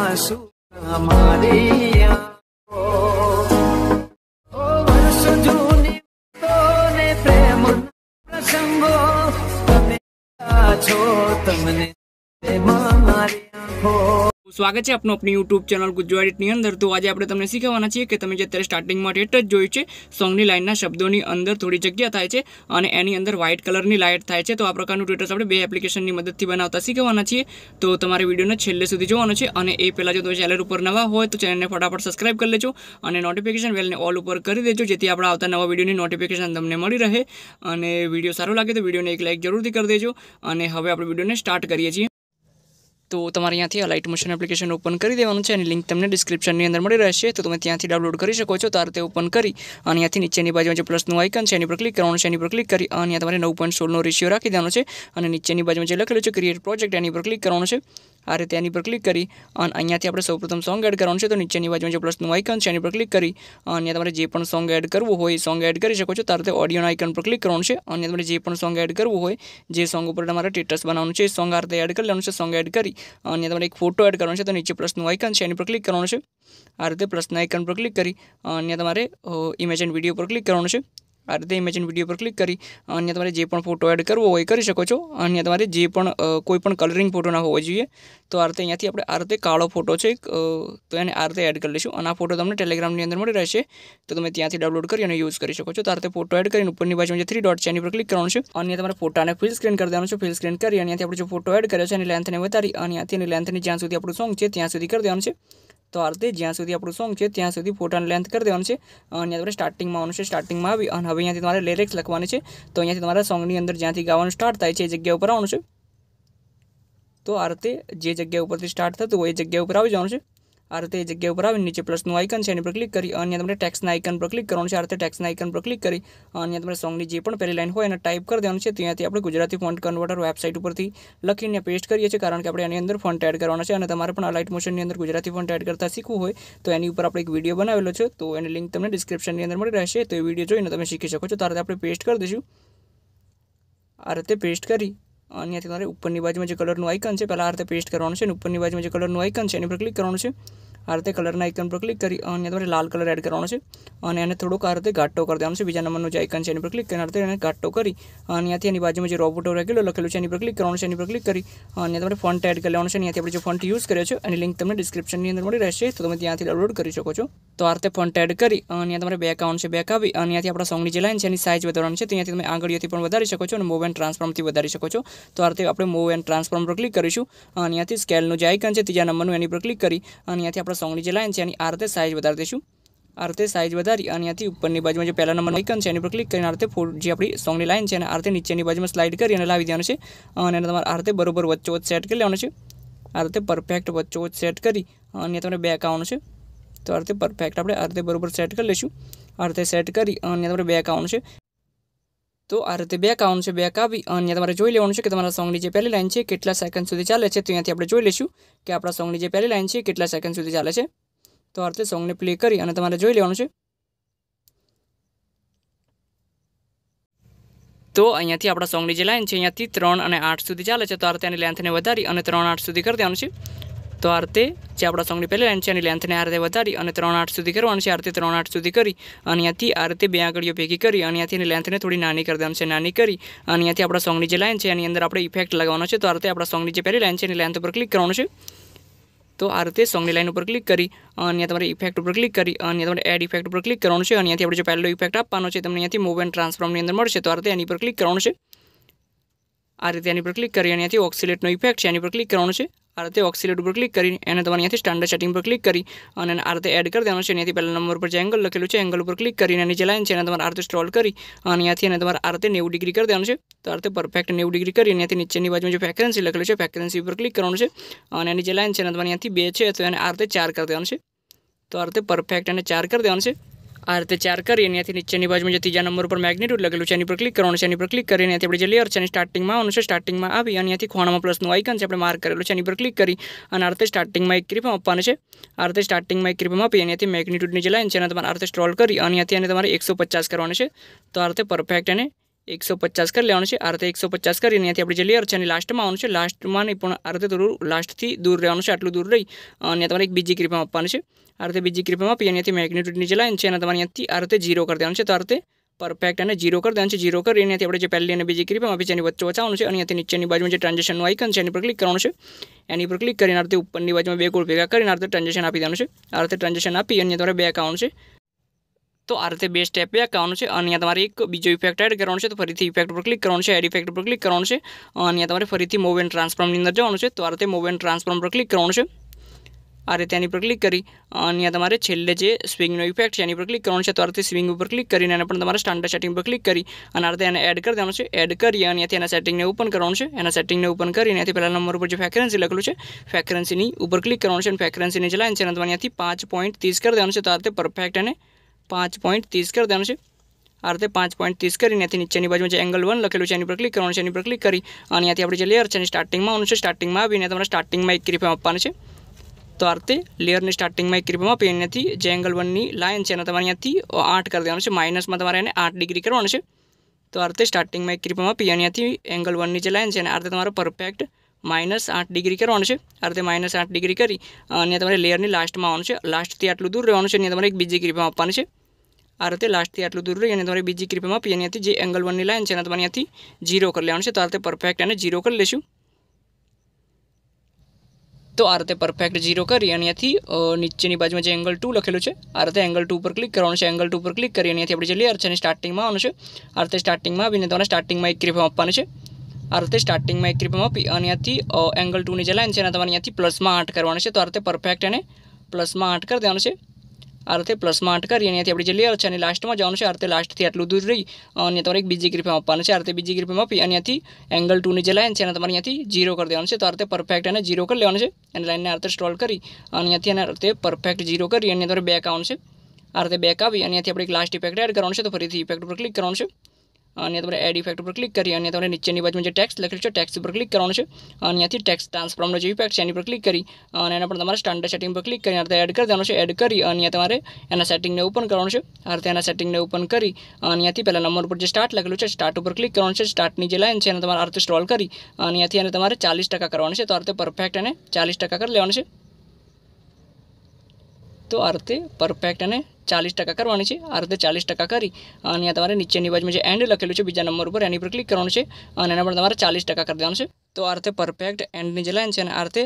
आंसू हमारी ओ वर्ष जूनी तो ने प्रेम प्रसंगो તમે છો તમને મારી આંખો સ્વાગત છે આપનું આપણી યુટ્યુબ ચેનલ ગુજરાતીની અંદર તો આજે આપણે તમને શીખવાના છીએ કે તમે જે અત્યારે સ્ટાર્ટિંગમાં ટેટ જ જોયું છે સોંગની લાઇનના શબ્દોની અંદર થોડી જગ્યા થાય છે અને એની અંદર વ્હાઇટ કલરની લાઇટ થાય છે તો આ પ્રકારનું ટ્વિટર્સ આપણે બે એપ્લિકેશનની મદદથી બનાવતા શીખવાના છીએ તો તમારે વિડીયોને છેલ્લે સુધી જોવાનો છે અને એ પહેલાં જો તમે ચેનલ ઉપર નવા હોય તો ચેનલને ફટાફટ સબસ્ક્રાઇબ કરી લેજો અને નોટિફિકેશન બેલને ઓલ ઉપર કરી દેજો જેથી આપણા આવતા નવા વિડીયોની નોટિફિકેશન તમને મળી રહે અને વિડીયો સારો લાગે તો વિડીયોને એક લાઇક જરૂરથી કરી દેજો અને હવે આપણે વિડીયોને સ્ટાર્ટ કરીએ છીએ તો તમારે અહીંયાથી આ લાઇટ મોશન એપ્લિકેશન ઓપન કરી દેવાનું છે અને લિંક તમને ડિસ્ક્રિપ્શનની અંદર મળી રહેશે તો તમે ત્યાંથી ડાઉનલોડ કરી શકો છો તારે તે ઓપન કરી અને અહીંયાથી નીચેની બાજુમાં જે પ્લસનું આઇકન છે એની પર ક્લિક કરવાનું છે એની પર ક્લિક કરી અને અહીંયા તમારે નવ પોઈન્ટ સોળનો રેશિયો રાખી દેવાનો છે અને નીચેની બાજુમાં જે લખેલું છે ક્રિએટ પ્રોજેક્ટ એની પર ક્લિક કરવાનું છે આ રીતે એની પર ક્લિક કરી અને અહીંયાથી આપણે સૌપ્રથમ સોંગ એડ કરવાનું છે તો નીચેની બાજુમાં જે પ્લસનું આઇકન છે એની પર ક્લિક કરી અને તમારે જે પણ સોંગ એડ કરવું હોય સોંગ એડ કરી શકો છો તારે તે ઓડિયોના આઇકન પર ક્લિક કરવાનું છે અને તમારે જે પણ સોંગ એડ કરવું હોય જે સોંગ ઉપર તમારે ટેટસ બનાવવાનું છે એ સોંગ આ રીતે એડ કરી લેવાનું છે સોંગ એડ કરી અને તમારે એક ફોટો એડ કરવાનો છે તો નીચે પ્લસનું આઇકન છે એની પર ક્લિક કરવાનું છે આ રીતે પ્લસના આઇકન પર ક્લિક કરી અને તમારે ઇમેજ એન્ડ વિડીયો પર ક્લિક કરવાનું છે આ રીતે ઇમેજન વિડીયો પર ક્લિક કરી અને તમારે જે પણ ફોટો એડ કરવો હોય કરી શકો છો અને તમારે જે પણ કોઈ પણ કલરિંગ ફોટોના ના હોવો જોઈએ તો આ રીતે અહીંયાથી આપણે આ રીતે કાળો ફોટો છે તો એને આ રીતે એડ કરી લઈશું અને આ ફોટો તમને ટેલિગ્રામની અંદર મળી રહેશે તો તમે ત્યાંથી ડાઉનલોડ કરી અને યુઝ કરી શકો છો તો આ રીતે ફોટો એડ કરીને ઉપરની બાજુ થ્રી ડોટ છે એની પર ક્લિક કરવાનું છે અને તમારે ફોટાને ફિલ સ્ક્રીન કરી દેવાનું છે ફિલ સ્ક્રીન કરી અને ત્યાંથી આપણે જે ફોટો એડ કર્યો છે એની લેન્થને વધારી અને ત્યાંથી લેન્થની જ્યાં સુધી આપણું સોંગ છે ત્યાં સુધી કરી દેવાનું છે તો આ રીતે જ્યાં સુધી આપણું સોંગ છે ત્યાં સુધી ફોટાની લેન્થ કરી દેવાનું છે અને આપણે સ્ટાર્ટિંગમાં આવવાનું છે સ્ટાર્ટિંગમાં આવી અને હવે અહીંયાથી તમારે લિરિક્સ લખવાની છે તો અહીંયાથી તમારા સોંગની અંદર જ્યાંથી ગાવાનું સ્ટાર્ટ થાય છે એ જગ્યા ઉપર આવવાનું છે તો આ રીતે જે જગ્યા ઉપરથી સ્ટાર્ટ થતું હોય એ જગ્યા ઉપર આવી જવાનું છે આ રીતે જગ્યા ઉપર આવીને નીચે પ્લસનું આઇકન છે એની પર ક્લિક કરી અને તમને ટેક્સના આઇકન પર ક્લિક કરવાનું છે આ રીતે ટેક્સના આઇકન પર ક્લિક કરી અને તમારે સોંગની જે પણ પહેલી લાઈન હોય એને ટાઈપ કરી દેવાનું છે ત્યાંથી આપણે ગુજરાતી ફોન્ટ કન્વર્ટર વેબસાઇટ ઉપરથી લખીને પેસ્ટ કરીએ છીએ કારણ કે આપણે એની અંદર ફોન્ટ એડ કરવાના છે અને તમારે પણ આ લાઇટ મોશનની અંદર ગુજરાતી ફોન્ટ એડ કરતાં શીખવું હોય તો એની ઉપર આપણે એક વિડીયો બનાવેલો છે તો એની લિંક તમને ડિસ્ક્રિપ્શનની અંદર મળી રહેશે તો એ વિડીયો જોઈને તમે શીખી શકો છો તો આપણે પેસ્ટ કરી દઈશું આ રીતે પેસ્ટ કરી અને ત્યાંથી તમારે ઉપરની બાજુમાં જે કલરનું આઇકન છે પહેલાં આ રીતે પેસ્ટ કરવાનું છે અને ઉપરની બાજુમાં જે કલરનું આઇકન છે એની પર ક્લિક કરવાનું છે આ રીતે કલરના આઇકન પર ક્લિક કરી અને તમારે લાલ કલર એડ કરવાનો છે અને એને થોડુંક આ રીતે ઘાટો કરી દેવાનો છે બીજા નંબરનું જે આઇકન છે એની પર ક્લિક કરીને આ રીતે એને ઘાટો કરી અને ત્યાંથી એની બાજુમાં જે રોબોટો રેગ્યુલર લખેલું છે એની પર ક્લિક કરવાનું છે એની પર ક્લિક કરી અને તમારે ફોન્ટ એડ કરી લેવાનું છે ત્યાંથી આપણે જે ફોન્ટ યુઝ કર્યો છે એની લિંક તમને ડિસ્ક્રિપ્શનની અંદર મળી રહેશે તો તમે ત્યાંથી ડાઉનલોડ કરી શકો છો તો આ રીતે ફોન્ટ એડ કરી અને તમારે બેક આઉન્ટ છે બેક આવી અને અહીંયાથી આપણા સોંગની જે લાઈન છે એની સાઇઝ વધારવાની છે ત્યાંથી તમે આંગળીઓથી પણ વધારી શકો છો અને મૂવ એન્ડ ટ્રાન્સફોર્મથી વધારી શકો છો તો આ રીતે આપણે મૂવ એન્ડ ટ્રાન્સફોર્મ પર ક્લિક કરીશું અને અહીંયાથી સ્કેલનું જે આઇકન છે ત્રીજા નંબરનું એની પર ક્લિક કરી અને અહીંયાથી આપણે સોંગની જે લાઈન છે એની આ રીતે સાઇઝ વધારી દઈશું આ રીતે સાઇઝ વધારી અને ત્યાંથી ઉપરની બાજુમાં જે પહેલા નંબરનું આઇકન છે એની પર ક્લિક કરીને આ રીતે જે આપણી સોંગની લાઈન છે અને આ રીતે નીચેની બાજુમાં સ્લાઇડ કરી અને લાવી દેવાનું છે અને તમારે આ રીતે બરોબર વચ્ચોવચ સેટ કરી લેવાનું છે આ રીતે પરફેક્ટ વચ્ચોવચ સેટ કરી અને તમારે બેક આવવાનું છે તો આ રીતે પરફેક્ટ આપણે આ રીતે બરોબર સેટ કરી લઈશું આ રીતે સેટ કરી અને તમારે બેક આવવાનું છે તો આ રીતે બેક આવવાનું છે બેક આવી અને તમારે જોઈ લેવાનું છે કે તમારા સોંગની જે પહેલી લાઈન છે કેટલા સેકન્ડ સુધી ચાલે છે તો અહીંયાથી આપણે જોઈ લઈશું કે આપણા સોંગની જે પહેલી લાઈન છે કેટલા સેકન્ડ સુધી ચાલે છે તો આ રીતે સોંગને પ્લે કરી અને તમારે જોઈ લેવાનું છે તો અહીંયાથી આપણા સોંગની જે લાઈન છે અહીંયાથી ત્રણ અને આઠ સુધી ચાલે છે તો આ રીતે એની લેન્થને વધારી અને ત્રણ આઠ સુધી કરી દેવાનું છે તો આ રીતે જે આપણા સોંગની પહેલી લાઈન છે એની લેન્થને આ રીતે વધારી અને ત્રણ આઠ સુધી કરવાનું છે આ રીતે ત્રણ આઠ સુધી કરી અને ત્યાંથી આ રીતે બે આંગળીઓ ભેગી કરી અને ત્યાંથી એની લેન્થને થોડી નાની કરી દેવાનું છે નાની કરી અને ત્યાંથી આપણા સોંગની જે લાઈન છે એની અંદર આપણે ઇફેક્ટ લગાવવાનો છે તો આ રીતે આપણા સોંગની જે પહેલી લાઈન છે એની લેન્થ ઉપર ક્લિક કરવાનું છે તો આ રીતે સોંગની લાઈન ઉપર ક્લિક કરી અને તમારે ઇફેક્ટ ઉપર ક્લિક કરી અને તમારે એડ ઇફેક્ટ ઉપર ક્લિક કરવાનું છે અને અહીંયાથી આપણે જે પહેલો ઇફેક્ટ આપવાનો છે તમને અહીંયાથી મૂવ એન્ડ ટ્રાન્સફોર્મની અંદર મળશે તો આ રીતે એની પર ક્લિક કરવાનું છે આ રીતે એની પર ક્લિક કરી અને અહીંયાથી ઓક્સિલેટનો ઇફેક્ટ છે એની પર ક્લિક કરવાનું છે આ રીતે ઓક્સિલેટ ઉપર ક્લિક કરી એને તમારે અહીંયાથી સ્ટાન્ડર્ડ સેટિંગ પર ક્લિક કરી અને આ રીતે એડ કરી દેવાનું છે અહીંયાથી પહેલા નંબર ઉપર જે એંગલ લખેલું છે એંગલ ઉપર ક્લિક કરીને એની જે છે એને તમારે આ રીતે સ્ટ્રોલ કરી અને અહીંયાથી એને તમારે આ રીતે નેવું ડિગ્રી કરી દેવાનું છે તો આ રીતે પરફેક્ટ નેવું ડિગ્રી કરી અહીંયાથી નીચેની બાજુમાં જે ફ્રેકરન્સી લખેલું છે ફ્રેકરન્સી ઉપર ક્લિક કરવાનું છે અને એની જે લાઇન છે એને તમારે અહીંયાથી બે છે તો એને આ રીતે ચાર કરી દેવાનું છે તો આ રીતે પરફેક્ટ એને ચાર કરી દેવાનું છે આ રીતે ચાર કરી અને નીચેની બાજુમાં જે ત્રીજા નંબર ઉપર મેગ્નેટ્યુડ લગેલું છે એની પર ક્લિક કરવાનું છે એની પર ક્લિક કરી ત્યાંથી આપણે જે લેયર છે એની સ્ટાર્ટિંગમાં આવવાનું છે સ્ટાર્ટિંગમાં આવી અને ત્યાંથી ખૂણામાં પ્લસનું આઇકન છે આપણે માર્ક કરેલું છે એની પર ક્લિક કરી અને આ રીતે સ્ટાર્ટિંગમાં એક ક્રીપમ આપવાનું છે આ રીતે સ્ટાર્ટિંગમાં એક ક્રીપમ આપી અને ત્યાંથી મેગ્નેટ્યુડની જે લાઇન છે એને તમારે આ રીતે સ્ટ્રોલ કરી અને ત્યાંથી એને તમારે એકસો પચાસ કરવાનું છે તો આ રીતે પરફેક્ટ એને એકસો પચાસ કરી લેવાનું છે આ રીતે એકસો પચાસ કરીને ત્યાંથી આપણે જે લેયર છે અને લાસ્ટમાં આવવાનું છે લાસ્ટમાં નહીં પણ આ રીતે થોડું લાસ્ટથી દૂર રહેવાનું છે આટલું દૂર રહી અને તમારે એક બીજી ક્રીપમાં આપવાનું છે આ રીતે બીજી ક્રીપમાં આપી અને ત્યાંથી મેગ્નેટ્યુડની જે લાઈન છે અને તમારે અહીંયાથી આ રીતે જીરો કરી દેવાનું છે તો આ રીતે પરફેક્ટ અને ઝીરો કરી દેવાનું છે ઝીરો કરી અને આપણે જે પહેલી અને બીજી ક્રીપમાં આપી છે એની વચ્ચે વચાવવાનું છે અને અહીંયાથી નીચેની બાજુમાં જે ટ્રાન્ઝેક્શનનું આઇકન છે એની પર ક્લિક કરવાનું છે એની પર ક્લિક કરીને આ રીતે ઉપરની બાજુમાં બે ગોળ ભેગા કરીને આ રીતે ટ્રાન્ઝેક્શન આપી દેવાનું છે આ રીતે ટ્રાન્ઝેક્શન આપી અને તમારે બેક આવવાનું છે તો આ રીતે બે સ્ટેપ બેક આવવાનું છે અને અહીંયા તમારે એક બીજો ઇફેક્ટ એડ કરવાનો છે તો ફરીથી ઇફેક્ટ પર ક્લિક કરવાનું છે એડ ઇફેક્ટ પર ક્લિક કરવાનું છે અને અહીંયા તમારે ફરીથી મૂવ એન્ડ ટ્રાન્સફોર્મની અંદર જવાનું છે તો આ રીતે મૂવ એન્ડ ટ્રાન્સફોર્મ પર ક્લિક કરવાનું છે આ રીતે એની પર ક્લિક કરી અહીંયા તમારે છેલ્લે જે સ્વિંગનો ઇફેક્ટ છે એની પર ક્લિક કરવાનું છે તો આ રીતે સ્વિંગ ઉપર ક્લિક કરીને એને પણ તમારે સ્ટાન્ડર્ડ સેટિંગ પર ક્લિક કરી અને આ રીતે એને એડ કરી દેવાનું છે એડ કરી અને અહીંયાથી એના સેટિંગને ઓપન કરવાનું છે એના સેટિંગને ઓપન કરીને અહીંયાથી પહેલા નંબર ઉપર જે ફ્રેકરન્સી લખેલું છે ફ્રેકરન્સીની ઉપર ક્લિક કરવાનું છે અને ફ્રેકરન્સીની જે લાઈન છે એને તમારે અહીંયાથી પાંચ પોઈન્ટ ત્રીસ કરી દેવાનું છે તો આ રીતે પરફેક્ટ અને પાંચ પોઈન્ટ ત્રીસ કરી દેવાનું છે આ રીતે પાંચ પોઈન્ટ ત્રીસ કરીને ત્યાંથી નીચેની બાજુમાં જે એંગલ વન લખેલું છે એની પર ક્લિક કરવાનું છે એની પર ક્લિક કરી અને ત્યાંથી આપણે જે લેયર છે એ સ્ટાર્ટિંગમાં આવવાનું છે સ્ટાર્ટિંગમાં આવીને તમારે સ્ટાર્ટિંગમાં એક ક્રીફેમ આપવાનું છે તો આ રીતે લેયરની સ્ટાર્ટિંગમાં એક ક્રીફેમ આપી એનાથી જે એંગલ વનની લાઇન છે એને તમારે અહીંયાથી આઠ કરી દેવાનું છે માઇનસમાં તમારે એને આઠ ડિગ્રી કરવાનું છે તો આ રીતે સ્ટાર્ટિંગમાં એક ક્રીફેમ આપી અને અહીંયાથી એંગલ વનની જે લાઇન છે એને આ રીતે તમારે પરફેક્ટ માઇનસ આઠ ડિગ્રી કરવાનું છે આ રીતે માઇનસ આઠ ડિગ્રી કરી અને તમારે લેયરની લાસ્ટમાં આવવાનું છે લાસ્ટથી આટલું દૂર રહેવાનું છે અને તમારે એક બીજી ક્રીપમાં આપવાની છે આ રીતે લાસ્ટથી આટલું દૂર રહી અને તમારે બીજી ક્રીપમાં આપી અને જે એંગલ વનની લાઈન છે એના તમારે અહીંયાથી ઝીરો કરી લેવાનું છે તો આ રીતે પરફેક્ટ એને જીરો કરી લેશું તો આ રીતે પરફેક્ટ જીરો કરી અને અહીંયાથી નીચેની બાજુમાં જે એંગલ ટુ લખેલું છે આ રીતે એંગલ ટુ ઉપર ક્લિક કરવાનું છે એંગલ ટુ ઉપર ક્લિક કરી અને અહીંયાથી આપણે જે લેયર છે એની સ્ટાર્ટિંગમાં આવવાનું છે આ રીતે સ્ટાર્ટિંગમાં આવીને તમારે સ્ટાર્ટિંગમાં એક ક્રીફોર્મ આપવાનું છે આ રીતે સ્ટાર્ટિંગમાં એક ક્રિપમાં આપી અહીંયાથી એંગલ ટુની જે લાઈન છે એના તમારે અહીંયાથી પ્લસમાં આઠ કરવાનું છે તો આ રીતે પરફેક્ટ એને પ્લસમાં આઠ કરી દેવાનું છે આ રીતે પ્લસમાં આઠ કરી અને અહીંયાથી આપણી જે લેયર છે અને લાસ્ટમાં જવાનું છે આ રીતે લાસ્ટથી આટલું દૂર રહી અને તમારે એક બીજી ગ્રીપમાં આપવાનું છે આ રીતે બીજી ગ્રીપમાં આપી અહીંયાથી એંગલ ટુની જે લાઈન છે એને તમારે અહીંયાથી ઝીરો કરી દેવાનું છે તો આ રીતે પરફેક્ટ એને ઝીરો કરી લેવાનું છે અને લાઈનને આ રીતે સ્ટ્રોલ કરી અને અહીંયાથી એને રીતે પરફેક્ટ જીરો કરી અને તમારે બેક આવવાનું છે આ રીતે બેક આવી અને અહીંયાથી આપણે એક લાસ્ટ ઇફેક્ટ એડ કરવાનું છે તો ફરીથી ઇફેક્ટ પર ક્લિક કરવાનું છે અને તમારે એડ ઇફેક્ટ ઉપર ક્લિક કરી અને તમારે નીચેની બાજુમાં જે ટેક્સ લખેલું છે ટેક્સ ઉપર ક્લિક કરવાનું છે અને ત્યાંથી ટેક્સ ટ્રાન્સફોર્મનો જે ઇફેક્ટ છે એની પર ક્લિક કરી અને એના પણ તમારે સ્ટાન્ડર્ડ સેટિંગ પર ક્લિક કરી આ એડ કરી દેવાનું છે એડ કરી અને તમારે એના સેટિંગને ઓપન કરવાનું છે આ રીતે એના સેટિંગને ઓપન કરી અને અહીંયાથી પહેલા નંબર ઉપર જે સ્ટાર્ટ લખેલું છે સ્ટાર્ટ ઉપર ક્લિક કરવાનું છે સ્ટાર્ટની જે લાઈન છે એને તમારે આ રીતે સ્ટ્રોલ કરી અને ત્યાંથી એને તમારે ચાલીસ ટકા કરવાનું છે તો આ રીતે પરફેક્ટ અને ચાલીસ ટકા કરી લેવાનું છે તો આ રીતે પરફેક્ટ અને ચાલીસ ટકા કરવાની છે આ રીતે ચાલીસ ટકા કરી અને તમારે નીચેની બાજુમાં જે એન્ડ લખેલું છે બીજા નંબર ઉપર એની પર ક્લિક કરવાનું છે અને એના પર તમારે ચાલીસ ટકા કરી દેવાનું છે તો આ રીતે પરફેક્ટ એન્ડની જે લાઈન છે અને આ રીતે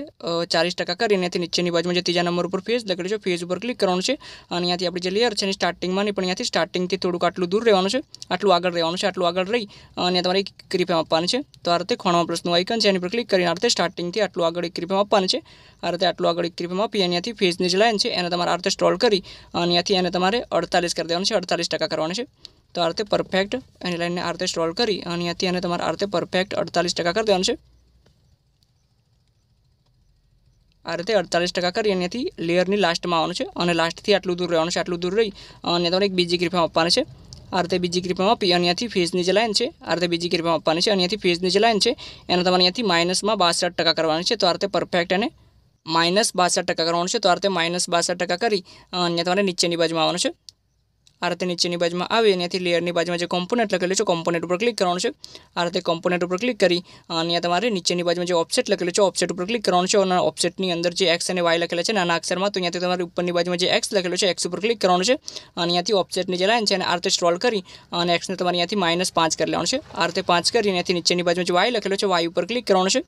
ચાલીસ ટકા કરીને એથી નીચેની બાજુમાં જે ત્રીજા નંબર ઉપર ફેઝ લખેલું છે ફેઝ ઉપર ક્લિક કરવાનું છે અને અહીંયાથી આપણી જે લેયર છે એની સ્ટાર્ટિંગમાં નહીં પણ અહીંયાથી સ્ટાર્ટિંગથી થોડુંક આટલું દૂર રહેવાનું છે આટલું આગળ રહેવાનું છે આટલું આગળ રહી અને તમારે એક ક્રીપેમ આપવાની છે તો આ રીતે ખોણમાં પ્લસનું આઇકન છે એની પર ક્લિક કરીને આ રીતે સ્ટાર્ટિંગથી આટલું આગળ એક ક્રીપેમ આપવાની છે આ રીતે આટલું આગળ એક ક્રીપેમ આપી અહીંયાથી ફેઝની જે લાઈન છે એને તમારે આ રીતે સ્ટ્રોલ કરી અને અહીંયાથી એને તમારે અડતાલીસ કરી દેવાનું છે અડતાલીસ ટકા કરવાનું છે તો આ રીતે પરફેક્ટ એની લાઈનને આ રીતે સ્ટ્રોલ કરી અને અહીંયાથી એને તમારે આ રીતે પરફેક્ટ અડતાલીસ ટકા કરી દેવાનું છે આ રીતે અડતાલીસ ટકા કરી અને અહીંયાથી લેયરની લાસ્ટમાં આવવાનું છે અને લાસ્ટથી આટલું દૂર રહેવાનું છે આટલું દૂર રહી અને તમને એક બીજી ગ્રીફામ આપવાની છે આ રીતે બીજી ગ્રીફામ આપી અને અહીંયાથી ફેઝની જે લાઈન છે આ રીતે બીજી ગ્રીફામ આપવાની છે અહીંયાથી ફેઝની જે લાઇન છે એને તમારે અહીંયાથી માઇનસમાં બાસઠ ટકા કરવાની છે તો આ રીતે પરફેક્ટ એને માઇનસ બાસઠ ટકા કરવાનું છે તો આ રીતે માઇનસ બાસઠ ટકા કરી અને તમારે નીચેની બાજુમાં આવવાનું છે આ રીતે નીચેની બાજુમાં આવે અને ત્યાંથી લેયરની બાજુમાં જે કોમ્પોનેન્ટ લખેલું છે કોમ્પોનેન્ટ ઉપર ક્લિક કરવાનું છે આ રીતે કોમ્પોનેટ ઉપર ક્લિક કરી અને તમારે નીચેની બાજુમાં જે ઓપ્સેટ લખેલું છે ઓપ્સેટ ઉપર ક્લિક કરવાનું છે અને ઓપસેટની અંદર જે એક્સ અને વાય લખેલા છે નાના અક્ષરમાં તો અહીંયાથી તમારે ઉપરની બાજુમાં જે એક્સ લખેલું છે એક્સ ઉપર ક્લિક કરવાનું છે અને અહીંયાથી ઓપ્સેટની જે લાઈન છે અને આ રીતે સ્ટ્રોલ કરી અને એક્સને તમારે અહીંયાથી માઇનસ પાંચ કરી લેવાનું છે આ રીતે પાંચ કરી અને અહીંયાથી નીચેની બાજુમાં જે વાય લખેલો છે વાય ઉપર ક્લિક કરવાનું છે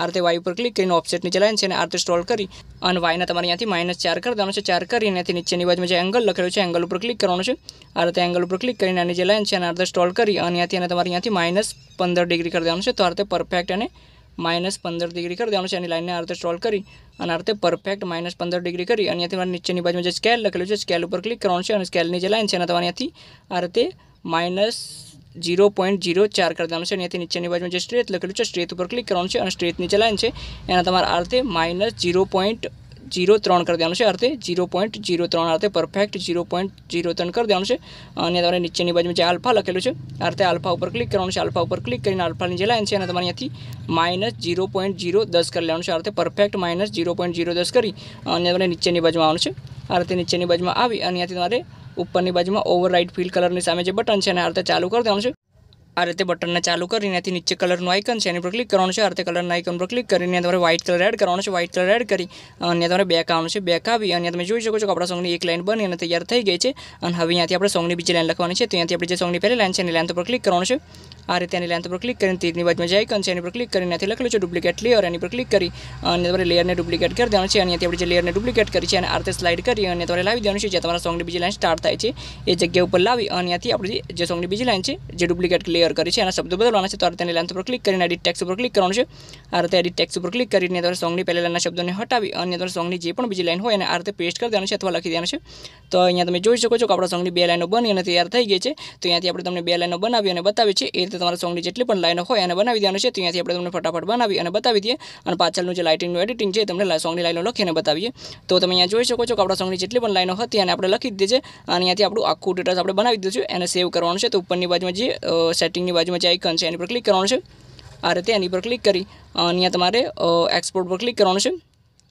આ રીતે વાય ઉપર ક્લિક કરીને ઓફસેટ નીચે છે અને આ રીતે સ્ટ્રોલ કરી અને વાયના તમારે અહીંયાથી માઇનસ ચાર કરી દેવાનો છે ચાર કરીને અહીંયાથી નીચેની બાજુમાં જે એંગલ લખેલો છે એંગલ ઉપર ક્લિક કરવાનું છે આ રીતે એંગલ ઉપર ક્લિક કરીને આની જે લાઈન છે અને આ રીતે સ્ટ્રોલ કરી અને અહીંયાથી અને તમારે અહીંયાથી માઇનસ પંદર ડિગ્રી કરી દેવાનું છે તો આ રીતે પરફેક્ટ અને માઇનસ પંદર ડિગ્રી કરી દેવાનું છે એની લાઇનને આ રીતે સ્ટ્રોલ કરી અને આ રીતે પરફેક્ટ માઇનસ પંદર ડિગ્રી કરી અને અહીંયાથી મારે નીચેની બાજુમાં જે સ્કેલ લખેલું છે સ્કેલ ઉપર ક્લિક કરવાનું છે અને સ્કેલની જે લાઇન છે એના તમારે અહીંયાથી આ રીતે માઇનસ જીરો પોઈન્ટ જીરો ચાર કરી દેવાનું છે અને અહીંયાથી નીચેની બાજુમાં જે સ્ટ્રેથ લખેલું છે સ્ટ્રેથ ઉપર ક્લિક કરવાનું છે અને સ્ટ્રેથની જે લાઇન છે એના તમારા અર્થે માઇનસ જીરો પોઈન્ટ જીરો ત્રણ કરી દેવાનું છે અર્થે જીરો પોઈન્ટ જીરો ત્રણ અર્થે પરફેક્ટ જીરો પોઈન્ટ જીરો ત્રણ કરી દેવાનું છે અને તમારે નીચેની બાજુમાં જે આલ્ફા લખેલું છે અર્થે આલ્ફા ઉપર ક્લિક કરવાનું છે આલ્ફા ઉપર ક્લિક કરીને આલ્ફાની જે લાઇન છે અને તમારે અહીંયાથી માઇનસ જીરો પોઈન્ટ જીરો દસ કરી લેવાનું છે અર્થે perfect minus zero point zero દસ કરી અને તમારે નીચેની બાજુમાં આવવાનું છે આ નીચેની બાજુમાં આવી અને અહીંયાથી તમારે ઉપરની બાજુમાં ઓવર રાઇટ ફીલ કલરની સામે જે બટન છે એના અર્થે ચાલુ કરી દેવાનું છે આ રીતે બટનને ચાલુ કરીને ત્યાંથી નીચે કલરનું આઇકન છે એની પર ક્લિક કરવાનું છે આ રીતે કલરના આઇકન પર ક્લિક કરીને તમારે વ્હાઇટ કલર એડ કરવાનો છે વ્હાઇટ કલર એડ કરી અને તમારે બેક આવવાનું છે બેક આવી અને તમે જોઈ શકો છો કે આપણા સોંગની એક લાઇન બની અને તૈયાર થઈ ગઈ છે અને હવે અહીંયાથી આપણે સોંગની બીજી લાઇન લખવાની છે તો અહીંયાથી આપણે જે સોંગની પહેલી લાઇન છે એની લાઇન પર ક્લિક કરવાનું છે આ રીતે એની લેન્થ પર ક્લિક કરીને તીરની બાજુમાં જે આઇકન છે એની પર ક્લિક કરીને ત્યાંથી લખેલું છે ડુપ્લિકેટ લેયર એની પર ક્લિક કરી અને તમારે લેયરને ડુપ્લિકેટ કરી દેવાનું છે અને અહીંયાથી આપણે જે લેયરને ડુપ્લિકેટ કરી છે અને આ રીતે સ્લાઇડ કરી અને તમારે લાવી દેવાનું છે જે તમારા સોંગની બીજી લાઇન સ્ટાર્ટ થાય છે એ જગ્યા ઉપર લાવી અને અહીંયાથી આપણે જે સોંગની બીજી લાઇન છે જે ડુપ્લિકેટ લેયર એરર કરી છે એના શબ્દો બદલવાના છે તો તેને લાઇન ઉપર ક્લિક કરીને એડિટ ટેક્સ ઉપર ક્લિક કરવાનું છે આ રીતે એડિટ ટેક્સ ઉપર ક્લિક કરીને તમારે સોંગની પહેલાંના શબ્દોને હટાવી અને તમારે સોંગની જે પણ બીજી લાઈન હોય એને આ રીતે પેસ્ટ કરી દેવાનું છે અથવા લખી દેવાનું છે તો અહીંયા તમે જોઈ શકો છો કે આપણા સોંગની બે લાઈનો બની અને તૈયાર થઈ ગઈ છે તો અહીંયાથી આપણે તમને બે લાઇનો બનાવી અને બતાવી છે એ રીતે તમારા સોંગની જેટલી પણ લાઈનો હોય એને બનાવી દેવાનું છે તો અહીંયાથી આપણે તમને ફટાફટ બનાવી અને બતાવી દઈએ અને પાછળનું જે લાઇટિંગનું એડિટિંગ છે તમને સોંગની લાઇનો લખીને બતાવીએ તો તમે અહીંયા જોઈ શકો છો કે આપણા સોંગની જેટલી પણ લાઇનો હતી અને આપણે લખી દીધી છે અને અહીંયાથી આપણું આખું ડેટા આપણે બનાવી દીધું છે એને સેવ કરવાનું છે તો ઉપરની બાજુમાં જે સેટિંગ સેટિંગની બાજુમાં જે આઇકન છે એની પર ક્લિક કરવાનું છે આ રીતે એની પર ક્લિક કરી અહીંયા તમારે એક્સપોર્ટ પર ક્લિક કરવાનું છે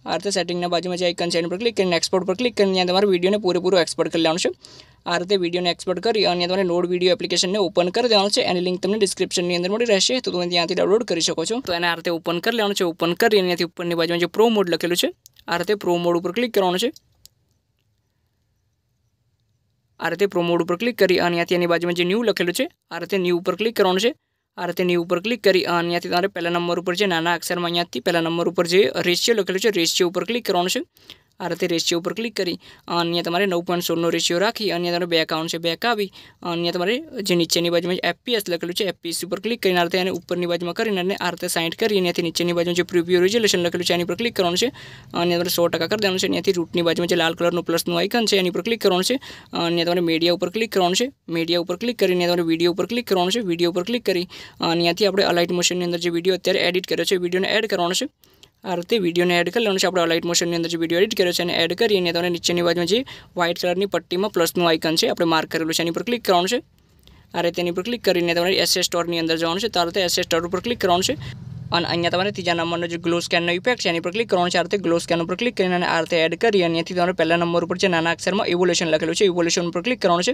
આ રીતે સેટિંગના બાજુમાં જે આઇકન છે એની પર ક્લિક કરીને એક્સપોર્ટ પર ક્લિક કરીને ત્યાં તમારે વિડીયોને પૂરેપૂરો એક્સપોર્ટ કરી લેવાનું છે આ રીતે વિડીયોને એક્સપોર્ટ કરી અને તમારે નોડ વિડીયો એપ્લિકેશનને ઓપન કરી દેવાનું છે એની લિંક તમને ડિસ્ક્રિપ્શનની અંદર મળી રહેશે તો તમે ત્યાંથી ડાઉનલોડ કરી શકો છો તો એને આ રીતે ઓપન કરી લેવાનું છે ઓપન કરી અને ત્યાંથી ઉપરની બાજુમાં જે પ્રો મોડ લખેલું છે આ રીતે પ્રો મોડ ઉપર ક્લિક કરવાનું છે આ રીતે પ્રોમોડ ઉપર ક્લિક કરી અને ત્યાંથી એની બાજુમાં જે ન્યૂ લખેલું છે આ રીતે ન્યૂ ઉપર ક્લિક કરવાનું છે આ રીતે ન્યૂ ઉપર ક્લિક કરી અને ત્યાંથી તમારે પહેલા નંબર ઉપર જે નાના અક્ષરમાં અહીંયાથી પહેલા નંબર ઉપર જે રેશિયો લખેલું છે રેશિયો ઉપર ક્લિક કરવાનું છે આ રીતે રેશિયો ઉપર ક્લિક કરી અહીંયા તમારે નવ પોઈન્ટ સોળનો રેશિયો રાખી અને તમારે બેક આઉન્ટ છે બેક આવી અહીંયા તમારે જે નીચેની બાજુમાં એફપીએસ લખેલું છે એફપીએસ ઉપર ક્લિક કરીને આ રીતે એને ઉપરની બાજુમાં કરીને અને આ રીતે સાઇન્ટ કરી અને નીચેની બાજુમાં જે પ્રિવ્યુ રિઝોલ્યુશન લખેલું છે એની પર ક્લિક કરવાનું છે અને તમારે સો ટકા કરી દેવાનું છે ત્યાંથી રૂટની બાજુમાં જે લાલ કલરનું પ્લસનું આઇકન છે એની પર ક્લિક કરવાનું છે અને તમારે મીડિયા ઉપર ક્લિક કરવાનું છે મીડિયા ઉપર ક્લિક કરીને તમારે વિડીયો ઉપર ક્લિક કરવાનું છે વિડીયો ઉપર ક્લિક કરી અને ત્યાંથી આપણે અલાઇટ મોશનની અંદર જે વિડીયો અત્યારે એડિટ કર્યો છે વિડીયોને એડ કરવાનો છે આ રીતે વિડીયોને એડ કરી લેવાનું છે આપણે લાઇટ મોશનની અંદર જે વિડીયો એડિટ કર્યો છે એને એડ કરીને તમને નીચેની બાજુમાં જે વ્હાઇટ કલરની પટ્ટીમાં પ્લસનું આઇકન છે આપણે માર્ક કરેલું છે એની પર ક્લિક કરવાનું છે આ રીતે એની પર ક્લિક કરીને તમારે એસએસ સ્ટોરની અંદર જવાનું છે તો આ રીતે એસએસ સ્ટોર ઉપર ક્લિક કરવાનું છે અને અહીંયા તમારે ત્રીજા નંબરનો જે ગ્લો સ્કેનનો ઇફેક્ટ છે એની પર ક્લિક કરવાનું છે આ રીતે ગ્લો સ્કેન ઉપર ક્લિક કરીને આ રીતે એડ કરી અને અહીંયાથી તમારે પહેલા નંબર ઉપર છે નાના અક્ષરમાં ઇવોલ્યુશન લખેલું છે ઇવોલ્યુશન ઉપર ક્લિક કરવાનું છે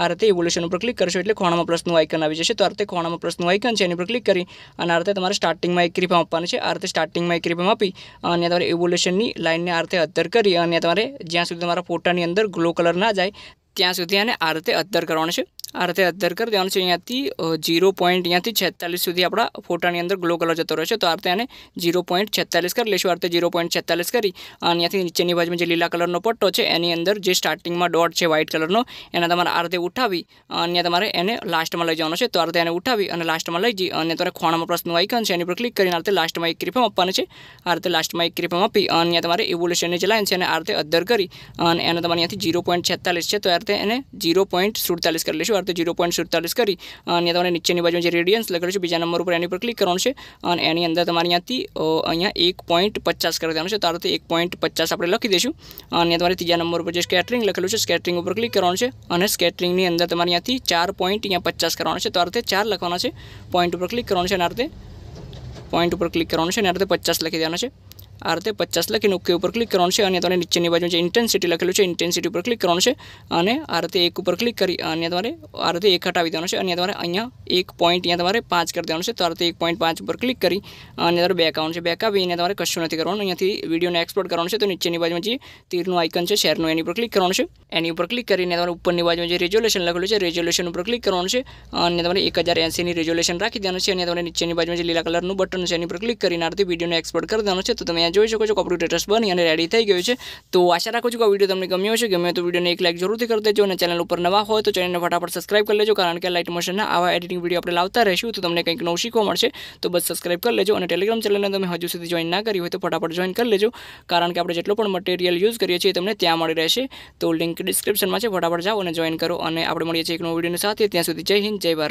આ રીતે ઇવોલ્યુશન ઉપર ક્લિક કરશો એટલે ખોણામાં પ્લસનું આઇકન આવી જશે તો આ રીતે ખોણામાં પ્લસનું આઇકન છે એની પર ક્લિક કરી અને આ રીતે તમારે સ્ટાર્ટિંગમાં એક રીફામ આપવાનું છે આ રીતે સ્ટાર્ટિંગમાં એક રીફામ આપી અને તમારે ઇવોલ્યુશનની લાઇનને આ રીતે અદ્ધર કરી અને તમારે જ્યાં સુધી તમારા ફોટાની અંદર ગ્લો કલર ના જાય ત્યાં સુધી આને આ રીતે અદ્ધર કરવાનું છે આ રીતે અધર કરી દેવાનું છે અહીંયાથી જીરો પોઈન્ટ અહીંયાથી છેતાલીસ સુધી આપણા ફોટાની અંદર ગ્લો કલર જતો છે તો આ રીતે આને જીરો પોઈન્ટ છેતાલીસ કરી લઈશું આ રીતે જીરો પોઈન્ટ છેતાલીસ કરી અને અહીંયાથી નીચેની બાજુમાં જે લીલા કલરનો પટ્ટો છે એની અંદર જે સ્ટાર્ટિંગમાં ડોટ છે વ્હાઇટ કલરનો એના તમારે આ રીતે ઉઠાવી અને તમારે એને લાસ્ટમાં લઈ જવાનો છે તો આ રીતે એને ઉઠાવી અને લાસ્ટમાં લઈ જઈ અને તમારે ખોણામાં પ્રશ્નનું આઇકન છે એની પર ક્લિક કરીને આ રીતે લાસ્ટમાં એક ક્રિફોર્મ આપવાનું છે આ રીતે લાસ્ટમાં એક ક્રિફોર્મ આપી અને અહીંયા તમારે ઇવોલ્યુશનની જે લાઈન છે એને આ રીતે અધર કરી અને એને તમારે અહીંયાથી જીરો પોઈન્ટ છેતાલીસ છે તો આ રીતે એને જીરો પોઈન્ટ સુડતાલીસ કરી લઈશું નંબર તો ઝીરો પોઈન્ટ સુડતાલીસ કરી અને તમારે નીચેની બાજુ જે રેડિયન્સ લખેલું છે બીજા નંબર ઉપર એની પર ક્લિક કરવાનું છે અને એની અંદર તમારે અહીંયાથી અહીંયા એક પોઈન્ટ પચાસ કરી દેવાનું છે તારો એક પોઈન્ટ પચાસ આપણે લખી દઈશું અને તમારે ત્રીજા નંબર ઉપર જે સ્કેટરિંગ લખેલું છે સ્કેટરિંગ ઉપર ક્લિક કરવાનું છે અને સ્કેટરિંગની અંદર તમારે અહીંયાથી ચાર પોઈન્ટ અહીંયા પચાસ કરવાનું છે તો આ ચાર લખવાના છે પોઈન્ટ ઉપર ક્લિક કરવાનું છે અને આ રીતે પોઈન્ટ ઉપર ક્લિક કરવાનું છે અને આ પચાસ લખી દેવાના છે આ રીતે પચાસ લખીને ઓકે ઉપર ક્લિક કરવાનું છે અને તમારે નીચેની બાજુ જે ઇન્ટેન્સિટી લખેલું છે ઇન્ટેન્સિટી ઉપર ક્લિક કરવાનું છે અને આ રીતે એક ઉપર ક્લિક કરી અને તમારે આ રીતે એક હટાવી દેવાનું છે અને તમારે અહીંયા એક પોઈન્ટ અહીંયા તમારે પાંચ કરી દેવાનું છે તો આ રીતે એક પોઈન્ટ પાંચ ઉપર ક્લિક કરી અને તમારે બેક આવવાનું છે બેક આવીને તમારે કશું નથી કરવાનું અહીંયાથી વિડીયોને એક્સપોર્ટ કરવાનું છે તો નીચેની બાજુમાં જે તીરનું આઇકન છે શેરનું એની ઉપર ક્લિક કરવાનું છે એની ઉપર ક્લિક કરીને તમારે ઉપરની બાજુમાં જે રેઝોલ્યુશન લખેલું છે રેઝોલ્યુશન ઉપર ક્લિક કરવાનું છે અને તમારે એક હજાર એસીની રેઝોલ્યુશન રાખી દેવાનું છે અને તમારે નીચેની બાજુમાં જે લીલા કલરનું બટન છે એની પર ક્લિક કરીને આ રીતે વિડીયોને એક્સપોર્ટ કરી દેવાનું છે તો તમે જોઈ શકો છો કપડું સ્ટેટસ બની અને રેડી થઈ ગયું છે તો આશા રાખું છું કે વિડીયો તમને ગમ્યો છે ગમે તો વિડીયોને એક લાઇક જરૂરથી કરી દેજો અને ચેનલ ઉપર નવા હોય તો ચેનલને ફટાફટ સબસ્ક્રાઇબ કરી લેજો કારણ કે લાઇટ મોશનના આવા એડિટિંગ વિડીયો આપણે લાવતા રહીશું તો તમને કંઈક નવું શીખવા મળશે તો બસ સબસ્ક્રાઇબ કરી લેજો અને ટેલિગ્રામ ચેનલને તમે હજુ સુધી જોઈન ના કરી હોય તો ફટાફટ જોઈન કરી લેજો કારણ કે આપણે જેટલો પણ મટીરિયલ યુઝ કરીએ છીએ તમને ત્યાં મળી રહેશે તો લિંક ડિસ્ક્રિપ્શનમાં છે ફટાફટ જાઓ અને જોઈન કરો અને આપણે મળીએ છીએ એક નવો વિડીયોની સાથે ત્યાં સુધી જય હિન્દ જય ભારત